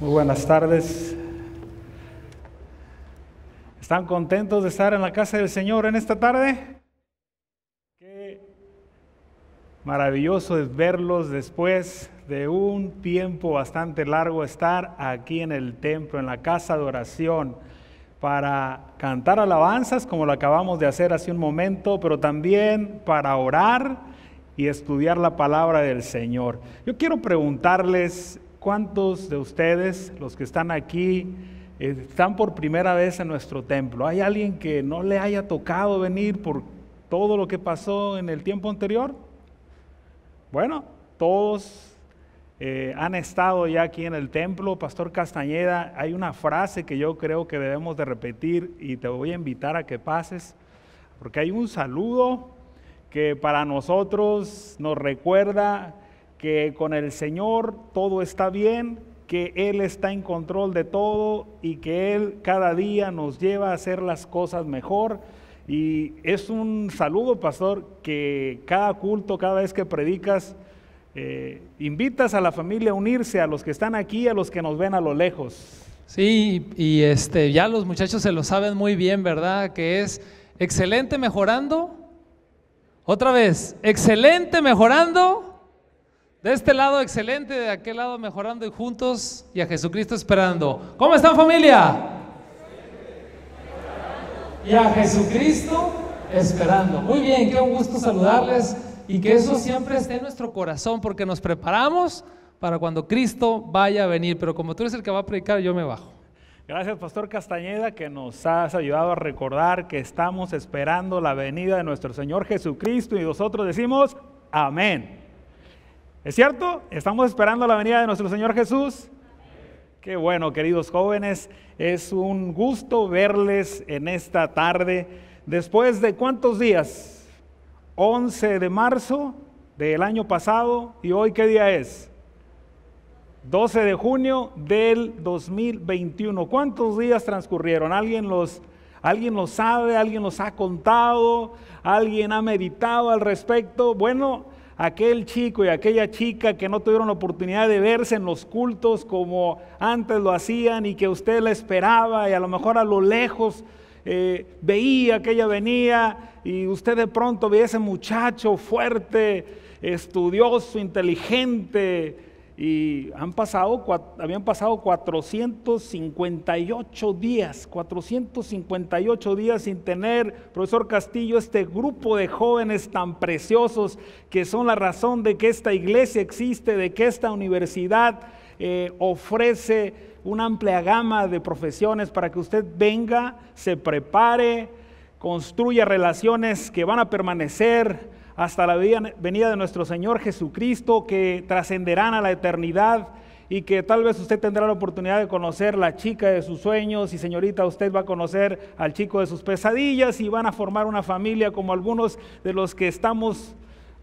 Muy buenas tardes. ¿Están contentos de estar en la casa del Señor en esta tarde? Qué maravilloso es verlos después de un tiempo bastante largo estar aquí en el templo, en la casa de oración, para cantar alabanzas como lo acabamos de hacer hace un momento, pero también para orar y estudiar la palabra del Señor. Yo quiero preguntarles ¿Cuántos de ustedes, los que están aquí, eh, están por primera vez en nuestro templo? ¿Hay alguien que no le haya tocado venir por todo lo que pasó en el tiempo anterior? Bueno, todos eh, han estado ya aquí en el templo. Pastor Castañeda, hay una frase que yo creo que debemos de repetir y te voy a invitar a que pases, porque hay un saludo que para nosotros nos recuerda que con el Señor todo está bien, que Él está en control de todo y que Él cada día nos lleva a hacer las cosas mejor. Y es un saludo, pastor, que cada culto, cada vez que predicas, eh, invitas a la familia a unirse, a los que están aquí, a los que nos ven a lo lejos. Sí, y este, ya los muchachos se lo saben muy bien, ¿verdad? Que es excelente mejorando. Otra vez, excelente mejorando de este lado excelente, de aquel lado mejorando y juntos y a Jesucristo esperando. ¿Cómo están familia? Y a Jesucristo esperando. Muy bien, qué gusto saludarles y que eso siempre esté en nuestro corazón porque nos preparamos para cuando Cristo vaya a venir. Pero como tú eres el que va a predicar, yo me bajo. Gracias, Pastor Castañeda, que nos has ayudado a recordar que estamos esperando la venida de nuestro Señor Jesucristo y nosotros decimos amén. ¿Es cierto? Estamos esperando la venida de nuestro Señor Jesús. Qué bueno, queridos jóvenes, es un gusto verles en esta tarde. Después de cuántos días? 11 de marzo del año pasado y hoy qué día es? 12 de junio del 2021. ¿Cuántos días transcurrieron? ¿Alguien los ¿Alguien sabe? ¿Alguien los ha contado? ¿Alguien ha meditado al respecto? Bueno, aquel chico y aquella chica que no tuvieron la oportunidad de verse en los cultos como antes lo hacían y que usted la esperaba y a lo mejor a lo lejos eh, veía que ella venía y usted de pronto veía ese muchacho fuerte, estudioso, inteligente, y han pasado, habían pasado 458 días, 458 días sin tener, profesor Castillo, este grupo de jóvenes tan preciosos que son la razón de que esta iglesia existe, de que esta universidad eh, ofrece una amplia gama de profesiones para que usted venga, se prepare, construya relaciones que van a permanecer hasta la venida de nuestro Señor Jesucristo, que trascenderán a la eternidad y que tal vez usted tendrá la oportunidad de conocer la chica de sus sueños y señorita usted va a conocer al chico de sus pesadillas y van a formar una familia como algunos de los que estamos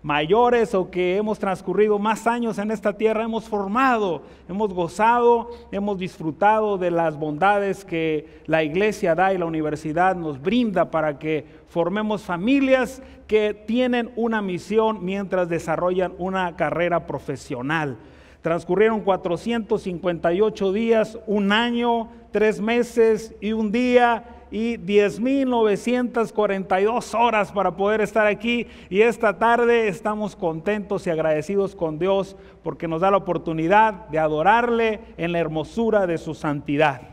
mayores o que hemos transcurrido más años en esta tierra, hemos formado, hemos gozado, hemos disfrutado de las bondades que la iglesia da y la universidad nos brinda para que formemos familias que tienen una misión mientras desarrollan una carrera profesional. Transcurrieron 458 días, un año, tres meses y un día y 10.942 horas para poder estar aquí. Y esta tarde estamos contentos y agradecidos con Dios porque nos da la oportunidad de adorarle en la hermosura de su santidad.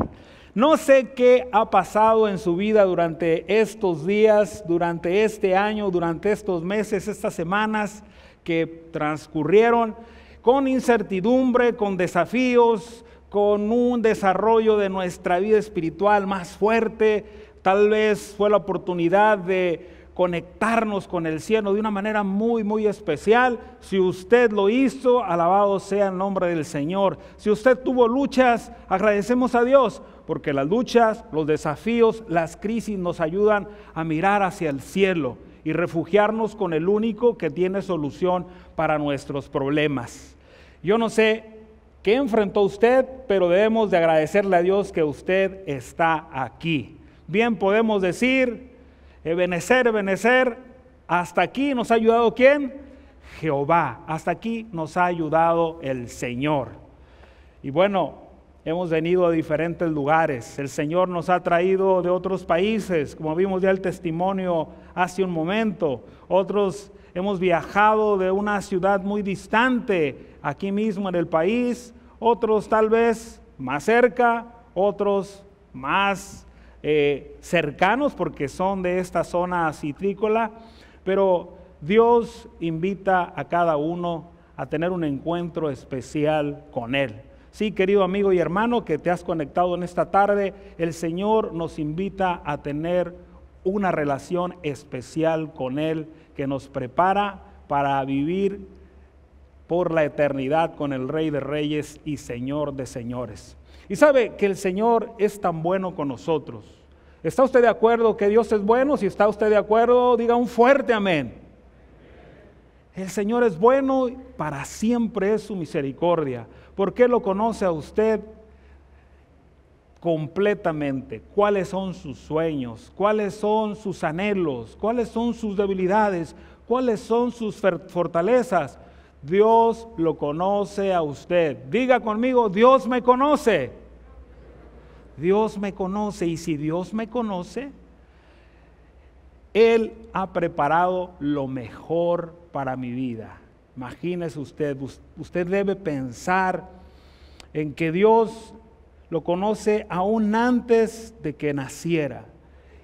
No sé qué ha pasado en su vida durante estos días, durante este año, durante estos meses, estas semanas que transcurrieron, con incertidumbre, con desafíos, con un desarrollo de nuestra vida espiritual más fuerte. Tal vez fue la oportunidad de conectarnos con el cielo de una manera muy, muy especial. Si usted lo hizo, alabado sea el nombre del Señor. Si usted tuvo luchas, agradecemos a Dios, porque las luchas, los desafíos, las crisis nos ayudan a mirar hacia el cielo y refugiarnos con el único que tiene solución para nuestros problemas. Yo no sé que enfrentó usted, pero debemos de agradecerle a Dios que usted está aquí. Bien podemos decir, benecer, benecer, hasta aquí nos ha ayudado quién? Jehová, hasta aquí nos ha ayudado el Señor. Y bueno, hemos venido a diferentes lugares. El Señor nos ha traído de otros países, como vimos ya el testimonio hace un momento. Otros hemos viajado de una ciudad muy distante aquí mismo en el país, otros tal vez más cerca, otros más eh, cercanos porque son de esta zona citrícola, pero Dios invita a cada uno a tener un encuentro especial con Él. Sí, querido amigo y hermano que te has conectado en esta tarde, el Señor nos invita a tener una relación especial con Él que nos prepara para vivir por la eternidad con el Rey de Reyes y Señor de Señores. Y sabe que el Señor es tan bueno con nosotros. ¿Está usted de acuerdo que Dios es bueno? Si está usted de acuerdo, diga un fuerte amén. El Señor es bueno, para siempre es su misericordia, ¿Por qué lo conoce a usted completamente cuáles son sus sueños, cuáles son sus anhelos, cuáles son sus debilidades, cuáles son sus fortalezas, Dios lo conoce a usted. Diga conmigo, Dios me conoce. Dios me conoce y si Dios me conoce, Él ha preparado lo mejor para mi vida. Imagínese usted, usted debe pensar en que Dios lo conoce aún antes de que naciera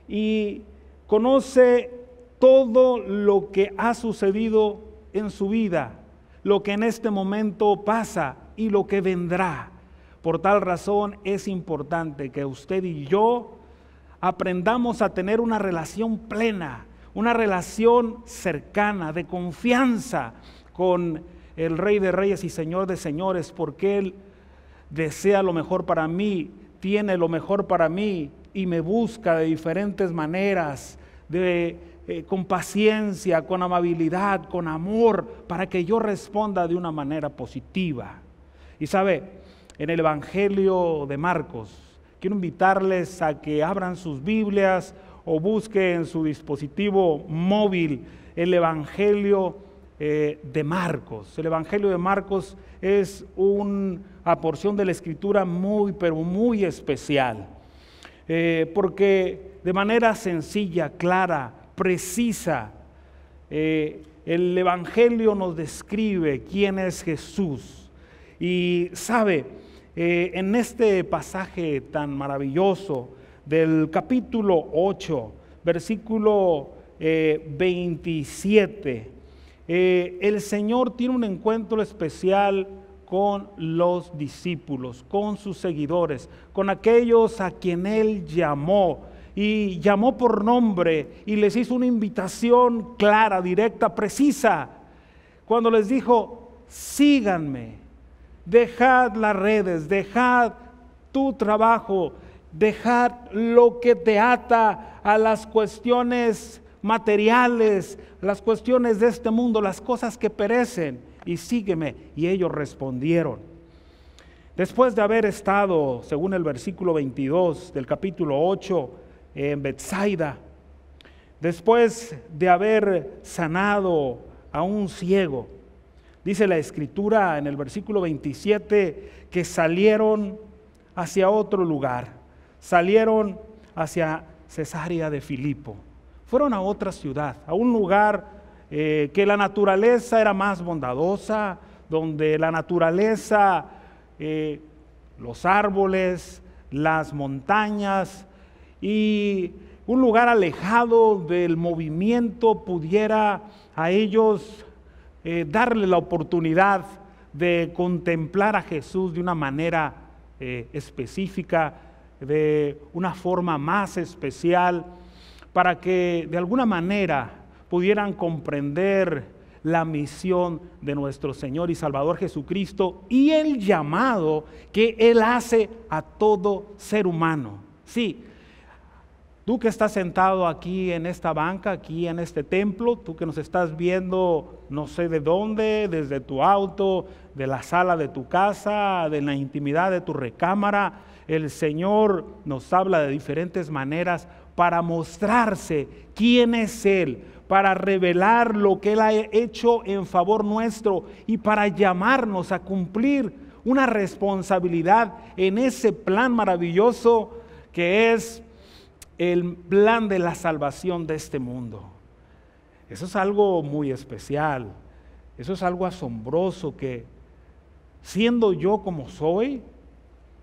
y conoce todo lo que ha sucedido en su vida lo que en este momento pasa y lo que vendrá. Por tal razón es importante que usted y yo aprendamos a tener una relación plena, una relación cercana, de confianza con el Rey de Reyes y Señor de Señores, porque Él desea lo mejor para mí, tiene lo mejor para mí y me busca de diferentes maneras, de eh, con paciencia, con amabilidad, con amor, para que yo responda de una manera positiva. Y sabe, en el Evangelio de Marcos, quiero invitarles a que abran sus Biblias o busquen en su dispositivo móvil el Evangelio eh, de Marcos. El Evangelio de Marcos es una porción de la escritura muy, pero muy especial, eh, porque de manera sencilla, clara, precisa. Eh, el Evangelio nos describe quién es Jesús. Y sabe, eh, en este pasaje tan maravilloso del capítulo 8, versículo 27, eh, el Señor tiene un encuentro especial con los discípulos, con sus seguidores, con aquellos a quien Él llamó y llamó por nombre y les hizo una invitación clara, directa, precisa, cuando les dijo, síganme, dejad las redes, dejad tu trabajo, dejad lo que te ata a las cuestiones materiales, las cuestiones de este mundo, las cosas que perecen, y sígueme. Y ellos respondieron. Después de haber estado, según el versículo 22 del capítulo 8, en Bethsaida, después de haber sanado a un ciego. Dice la escritura en el versículo 27 que salieron hacia otro lugar, salieron hacia Cesarea de Filipo, fueron a otra ciudad, a un lugar eh, que la naturaleza era más bondadosa, donde la naturaleza, eh, los árboles, las montañas, y un lugar alejado del movimiento pudiera a ellos eh, darle la oportunidad de contemplar a Jesús de una manera eh, específica, de una forma más especial, para que de alguna manera pudieran comprender la misión de nuestro Señor y Salvador Jesucristo y el llamado que Él hace a todo ser humano. Sí, Tú que estás sentado aquí en esta banca, aquí en este templo, tú que nos estás viendo no sé de dónde, desde tu auto, de la sala de tu casa, de la intimidad de tu recámara, el Señor nos habla de diferentes maneras para mostrarse quién es Él, para revelar lo que Él ha hecho en favor nuestro y para llamarnos a cumplir una responsabilidad en ese plan maravilloso que es el plan de la salvación de este mundo. Eso es algo muy especial, eso es algo asombroso que siendo yo como soy,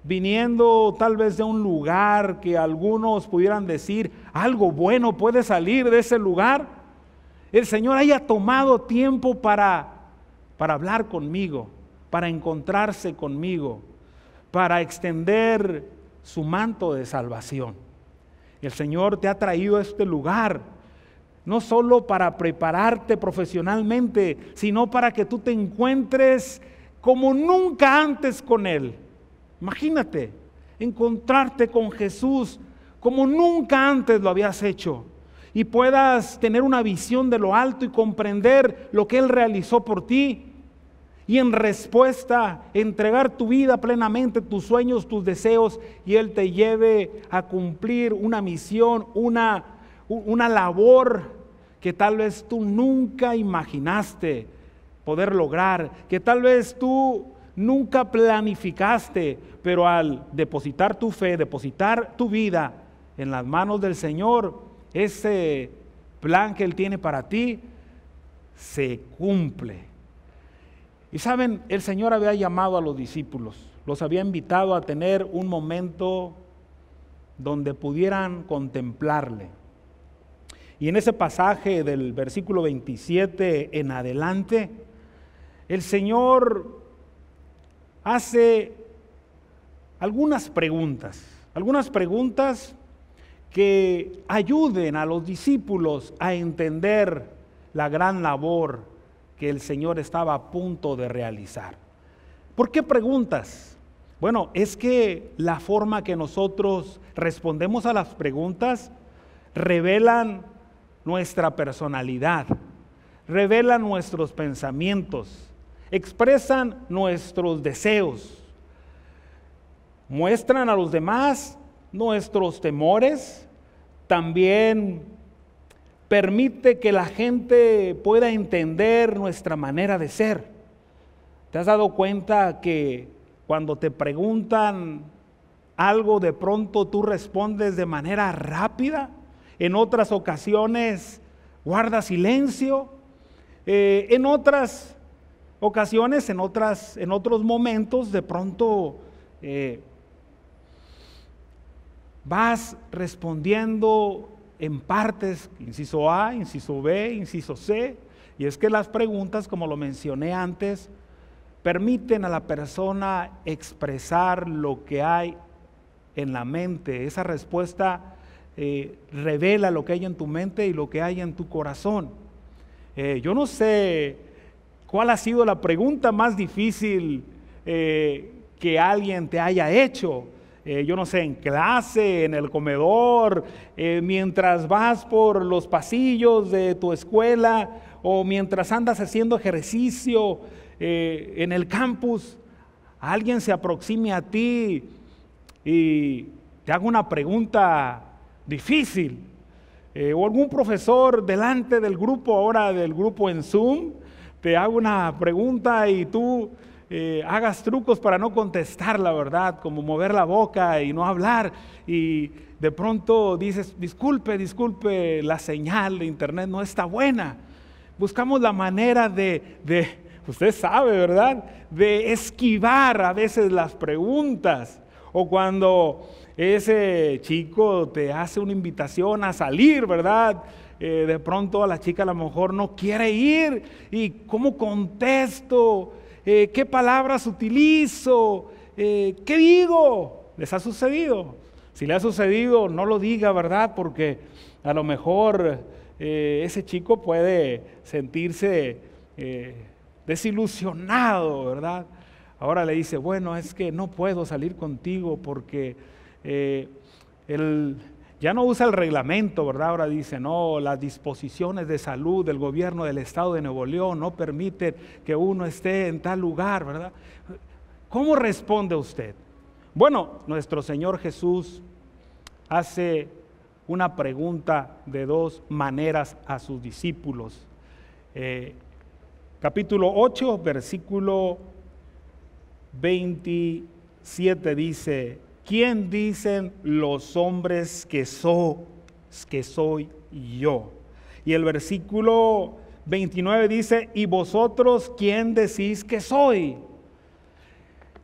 viniendo tal vez de un lugar que algunos pudieran decir, algo bueno puede salir de ese lugar, el Señor haya tomado tiempo para, para hablar conmigo, para encontrarse conmigo, para extender su manto de salvación. El Señor te ha traído a este lugar, no solo para prepararte profesionalmente, sino para que tú te encuentres como nunca antes con Él. Imagínate, encontrarte con Jesús como nunca antes lo habías hecho y puedas tener una visión de lo alto y comprender lo que Él realizó por ti y en respuesta entregar tu vida plenamente, tus sueños, tus deseos, y Él te lleve a cumplir una misión, una, una labor que tal vez tú nunca imaginaste poder lograr, que tal vez tú nunca planificaste, pero al depositar tu fe, depositar tu vida en las manos del Señor, ese plan que Él tiene para ti se cumple. Y saben, el Señor había llamado a los discípulos, los había invitado a tener un momento donde pudieran contemplarle. Y en ese pasaje del versículo 27 en adelante, el Señor hace algunas preguntas, algunas preguntas que ayuden a los discípulos a entender la gran labor que el Señor estaba a punto de realizar. ¿Por qué preguntas? Bueno, es que la forma que nosotros respondemos a las preguntas revelan nuestra personalidad, revelan nuestros pensamientos, expresan nuestros deseos, muestran a los demás nuestros temores, también permite que la gente pueda entender nuestra manera de ser. ¿Te has dado cuenta que cuando te preguntan algo de pronto tú respondes de manera rápida? En otras ocasiones guarda silencio. Eh, en otras ocasiones, en, otras, en otros momentos, de pronto eh, vas respondiendo en partes, inciso A, inciso B, inciso C. Y es que las preguntas, como lo mencioné antes, permiten a la persona expresar lo que hay en la mente. Esa respuesta eh, revela lo que hay en tu mente y lo que hay en tu corazón. Eh, yo no sé cuál ha sido la pregunta más difícil eh, que alguien te haya hecho. Eh, yo no sé, en clase, en el comedor, eh, mientras vas por los pasillos de tu escuela o mientras andas haciendo ejercicio eh, en el campus, alguien se aproxime a ti y te haga una pregunta difícil. o algún profesor delante del grupo, ahora del grupo en Zoom, te haga una pregunta y tú eh, hagas trucos para no contestar la verdad, como mover la boca y no hablar. Y de pronto dices, disculpe, disculpe, la señal de internet no está buena. Buscamos la manera de, de usted sabe, ¿verdad? De esquivar a veces las preguntas. O cuando ese chico te hace una invitación a salir, ¿verdad? Eh, de pronto a la chica a lo mejor no quiere ir. ¿Y cómo contesto? Eh, qué palabras utilizo, eh, qué digo. ¿Les ha sucedido? Si le ha sucedido, no lo diga, ¿verdad? Porque a lo mejor eh, ese chico puede sentirse desilusionado, ¿verdad? Ahora le dice, bueno, es que no puedo salir contigo porque el ya no usa el reglamento, ¿verdad? Ahora dice, no, las disposiciones de salud del gobierno del estado de Nuevo León no permiten que uno esté en tal lugar, ¿verdad? ¿Cómo responde usted? Bueno, nuestro Señor Jesús hace una pregunta de dos maneras a sus discípulos. Eh, capítulo 8, versículo 27 dice, ¿quién dicen los hombres que, que soy yo? Y el versículo 29 dice, ¿y vosotros quién decís que soy?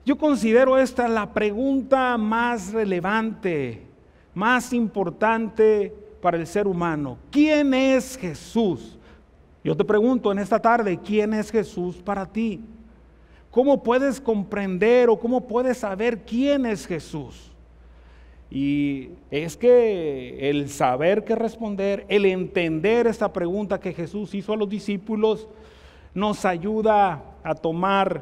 Yo considero esta la pregunta más relevante, más importante para el ser humano. ¿Quién es Jesús? Yo te pregunto en esta tarde, ¿quién es Jesús para ti? ¿Cómo puedes comprender o cómo puedes saber quién es Jesús? Y es que el saber qué responder, el entender esta pregunta que Jesús hizo a los discípulos, nos ayuda a tomar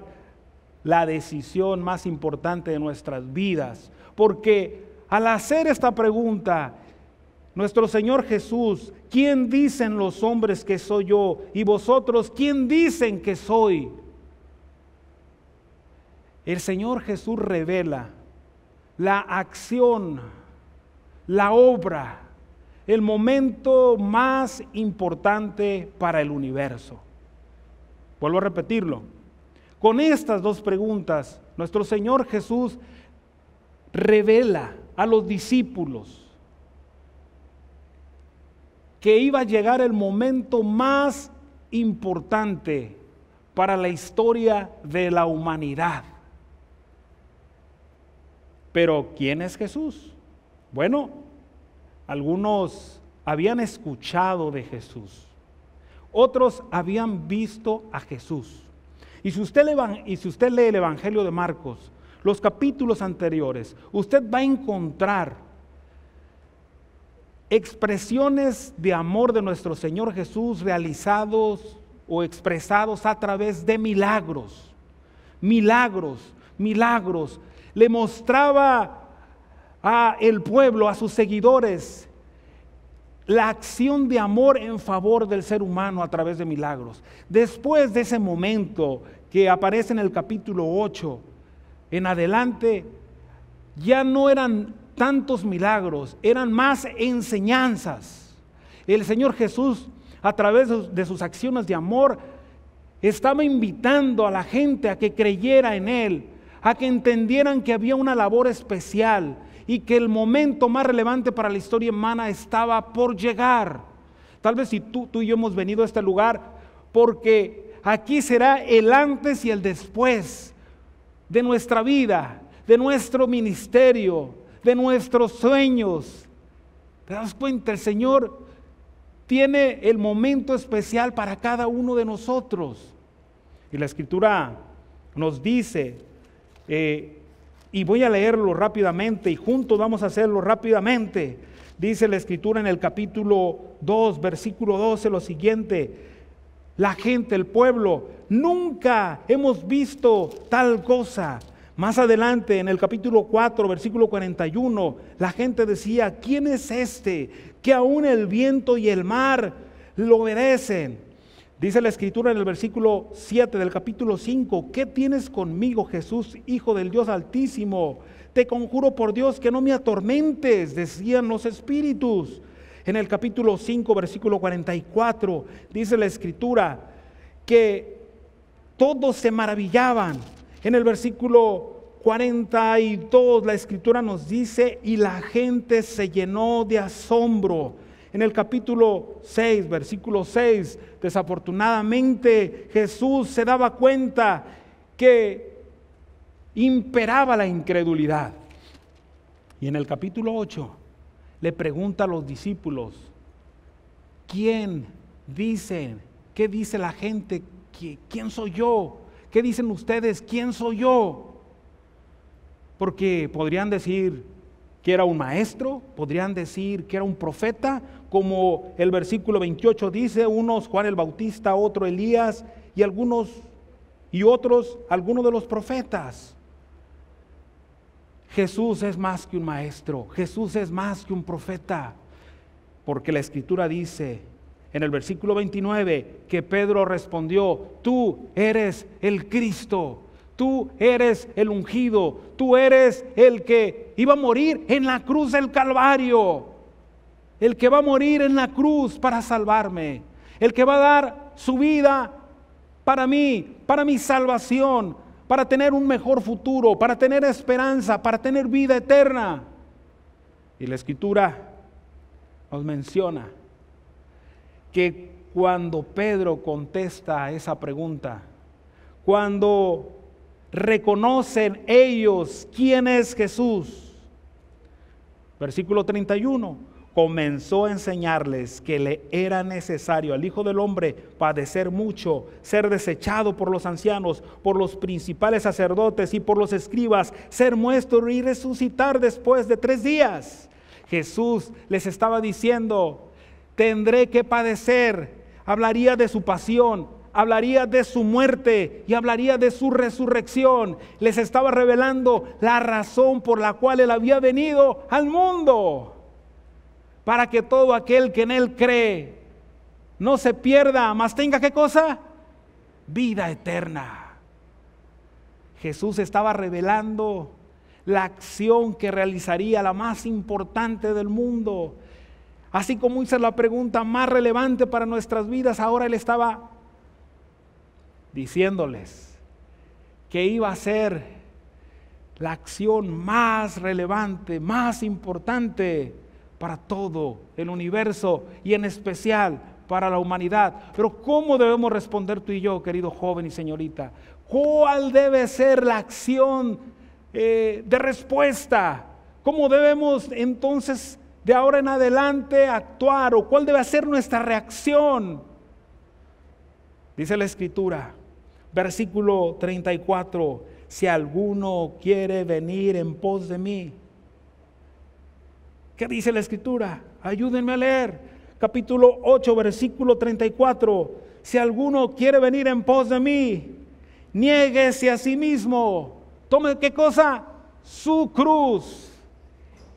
la decisión más importante de nuestras vidas. Porque al hacer esta pregunta, nuestro Señor Jesús, ¿quién dicen los hombres que soy yo? Y vosotros, ¿quién dicen que soy? el Señor Jesús revela la acción, la obra, el momento más importante para el universo. Vuelvo a repetirlo. Con estas dos preguntas, nuestro Señor Jesús revela a los discípulos que iba a llegar el momento más importante para la historia de la humanidad. Pero ¿quién es Jesús? Bueno, algunos habían escuchado de Jesús, otros habían visto a Jesús. Y si usted, lee el Evangelio de Marcos, los capítulos anteriores, usted va a encontrar expresiones de amor de nuestro Señor Jesús realizados o expresados a través de milagros, milagros, milagros, le mostraba a el pueblo, a sus seguidores, la acción de amor en favor del ser humano a través de milagros. Después de ese momento que aparece en el capítulo 8, en adelante, ya no eran tantos milagros, eran más enseñanzas. El Señor Jesús, a través de sus acciones de amor, estaba invitando a la gente a que creyera en Él, a que entendieran que había una labor especial y que el momento más relevante para la historia humana estaba por llegar. Tal vez si tú, tú y yo hemos venido a este lugar porque aquí será el antes y el después de nuestra vida, de nuestro ministerio, de nuestros sueños. ¿Te das cuenta? El Señor tiene el momento especial para cada uno de nosotros. Y la escritura nos dice eh, y voy a leerlo rápidamente y juntos vamos a hacerlo rápidamente. Dice la escritura en el capítulo 2, versículo 12, lo siguiente. La gente, el pueblo, nunca hemos visto tal cosa. Más adelante, en el capítulo 4, versículo 41, la gente decía, ¿quién es este que aún el viento y el mar lo merecen Dice la escritura en el versículo 7 del capítulo 5, ¿qué tienes conmigo Jesús, Hijo del Dios Altísimo? Te conjuro por Dios que no me atormentes, decían los espíritus. En el capítulo 5, versículo 44, dice la escritura que todos se maravillaban. En el versículo 42, la escritura nos dice, y la gente se llenó de asombro en el capítulo 6, versículo 6, desafortunadamente Jesús se daba cuenta que imperaba la incredulidad. Y en el capítulo 8 le pregunta a los discípulos, ¿quién dicen? ¿Qué dice la gente? ¿Quién soy yo? ¿Qué dicen ustedes? ¿Quién soy yo? Porque podrían decir que era un maestro, podrían decir que era un profeta, como el versículo 28 dice, unos Juan el Bautista, otro Elías y algunos y otros algunos de los profetas. Jesús es más que un maestro, Jesús es más que un profeta, porque la escritura dice en el versículo 29 que Pedro respondió, tú eres el Cristo, tú eres el ungido, tú eres el que iba a morir en la cruz del Calvario el que va a morir en la cruz para salvarme, el que va a dar su vida para mí, para mi salvación, para tener un mejor futuro, para tener esperanza, para tener vida eterna. Y la escritura nos menciona que cuando Pedro contesta esa pregunta, cuando reconocen ellos quién es Jesús, versículo 31, comenzó a enseñarles que le era necesario al Hijo del Hombre padecer mucho, ser desechado por los ancianos, por los principales sacerdotes y por los escribas, ser muerto y resucitar después de tres días. Jesús les estaba diciendo, tendré que padecer, hablaría de su pasión, hablaría de su muerte y hablaría de su resurrección. Les estaba revelando la razón por la cual él había venido al mundo para que todo aquel que en Él cree no se pierda, más tenga qué cosa? Vida eterna. Jesús estaba revelando la acción que realizaría la más importante del mundo. Así como hice la pregunta más relevante para nuestras vidas, ahora Él estaba diciéndoles que iba a ser la acción más relevante, más importante para todo el universo y en especial para la humanidad. Pero ¿cómo debemos responder tú y yo, querido joven y señorita? ¿Cuál debe ser la acción eh, de respuesta? ¿Cómo debemos entonces de ahora en adelante actuar o cuál debe ser nuestra reacción? Dice la escritura, versículo 34, si alguno quiere venir en pos de mí, ¿Qué dice la escritura? Ayúdenme a leer. Capítulo 8, versículo 34. Si alguno quiere venir en pos de mí, niéguese a sí mismo. Tome qué cosa? Su cruz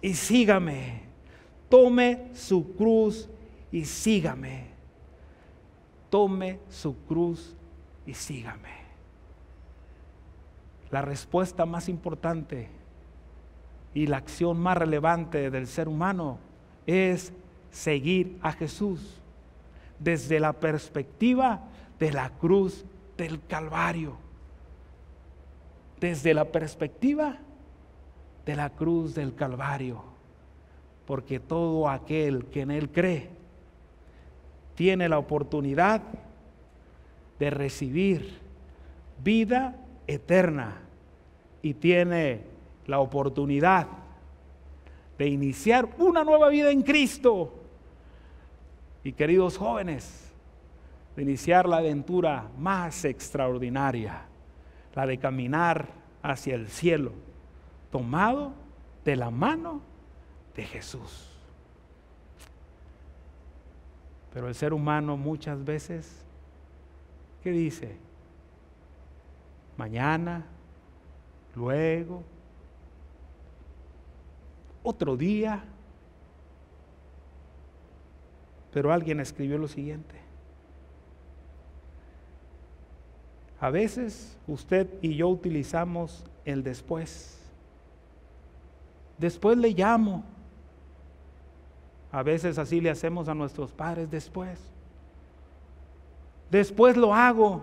y sígame. Tome su cruz y sígame. Tome su cruz y sígame. La respuesta más importante y la acción más relevante del ser humano es seguir a Jesús desde la perspectiva de la cruz del Calvario. Desde la perspectiva de la cruz del Calvario. Porque todo aquel que en Él cree tiene la oportunidad de recibir vida eterna y tiene la oportunidad de iniciar una nueva vida en Cristo. Y queridos jóvenes, de iniciar la aventura más extraordinaria, la de caminar hacia el cielo, tomado de la mano de Jesús. Pero el ser humano muchas veces, ¿qué dice? Mañana, luego, otro día. Pero alguien escribió lo siguiente. A veces usted y yo utilizamos el después. Después le llamo. A veces así le hacemos a nuestros padres después. Después lo hago.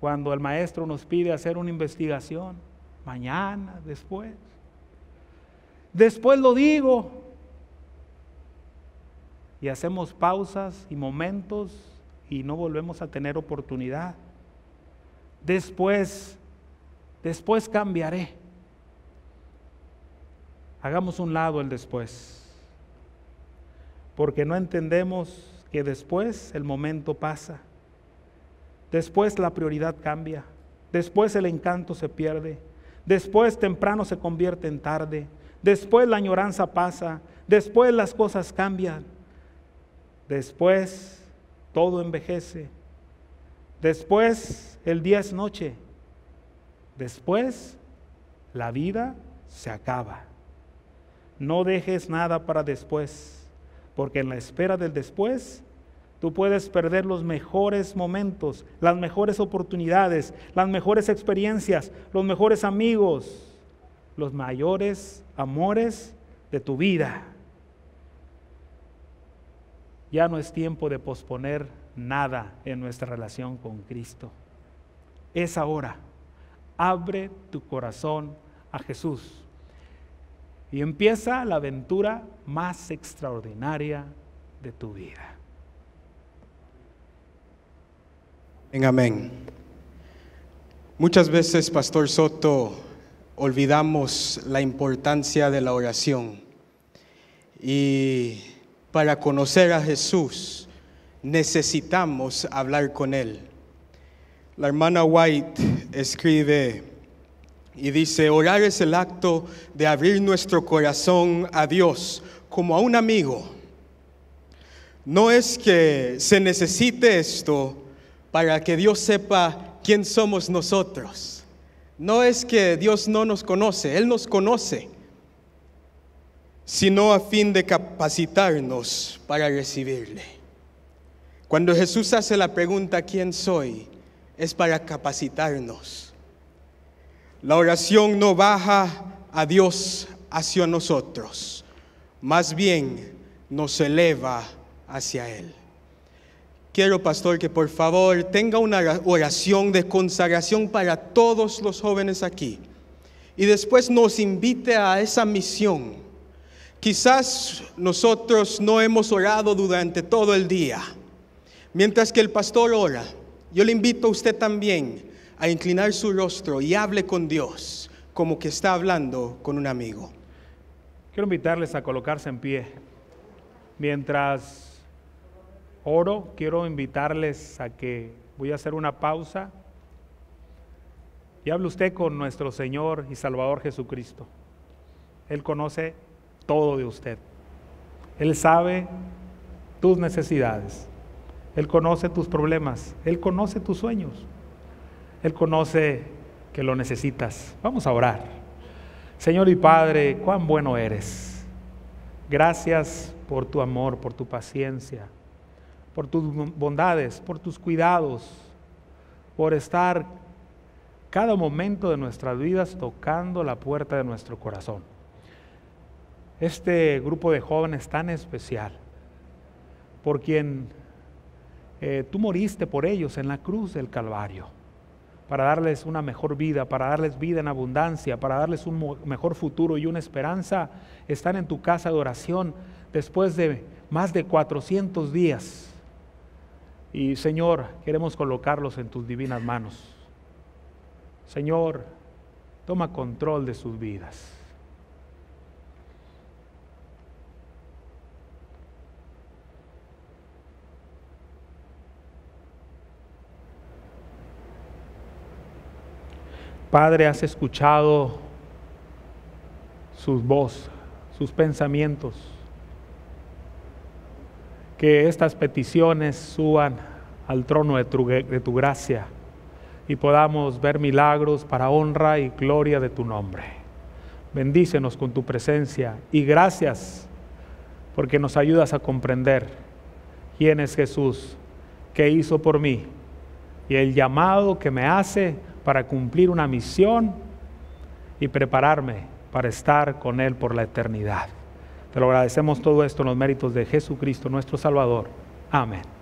Cuando el maestro nos pide hacer una investigación, mañana, después después lo digo. Y hacemos pausas y momentos y no volvemos a tener oportunidad. Después, después cambiaré. Hagamos un lado el después. Porque no entendemos que después el momento pasa. Después la prioridad cambia. Después el encanto se pierde. Después temprano se convierte en tarde después la añoranza pasa, después las cosas cambian, después todo envejece, después el día es noche, después la vida se acaba. No dejes nada para después, porque en la espera del después Tú puedes perder los mejores momentos, las mejores oportunidades, las mejores experiencias, los mejores amigos, los mayores amores de tu vida. Ya no es tiempo de posponer nada en nuestra relación con Cristo. Es ahora. Abre tu corazón a Jesús. Y empieza la aventura más extraordinaria de tu vida. En amén. Muchas veces, Pastor Soto, olvidamos la importancia de la oración. Y para conocer a Jesús necesitamos hablar con Él. La hermana White escribe y dice, orar es el acto de abrir nuestro corazón a Dios como a un amigo. No es que se necesite esto para que Dios sepa quién somos nosotros no es que Dios no nos conoce, Él nos conoce, sino a fin de capacitarnos para recibirle. Cuando Jesús hace la pregunta, ¿quién soy? Es para capacitarnos. La oración no baja a Dios hacia nosotros, más bien nos eleva hacia Él. Quiero, pastor, que por favor tenga una oración de consagración para todos los jóvenes aquí. Y después nos invite a esa misión. Quizás nosotros no hemos orado durante todo el día. Mientras que el pastor ora, yo le invito a usted también a inclinar su rostro y hable con Dios como que está hablando con un amigo. Quiero invitarles a colocarse en pie mientras oro, quiero invitarles a que voy a hacer una pausa y hable usted con nuestro Señor y Salvador Jesucristo. Él conoce todo de usted. Él sabe tus necesidades. Él conoce tus problemas. Él conoce tus sueños. Él conoce que lo necesitas. Vamos a orar. Señor y Padre, cuán bueno eres. Gracias por tu amor, por tu paciencia, por tus bondades, por tus cuidados, por estar cada momento de nuestras vidas tocando la puerta de nuestro corazón. Este grupo de jóvenes tan especial, por quien eh, tú moriste por ellos en la cruz del Calvario, para darles una mejor vida, para darles vida en abundancia, para darles un mejor futuro y una esperanza, están en tu casa de oración después de más de 400 días y Señor, queremos colocarlos en tus divinas manos. Señor, toma control de sus vidas. Padre, has escuchado sus voz, sus pensamientos que estas peticiones suban al trono de tu, gracia y podamos ver milagros para honra y gloria de tu nombre. Bendícenos con tu presencia y gracias porque nos ayudas a comprender quién es Jesús, qué hizo por mí y el llamado que me hace para cumplir una misión y prepararme para estar con Él por la eternidad. Te lo agradecemos todo esto en los méritos de Jesucristo nuestro Salvador. Amén.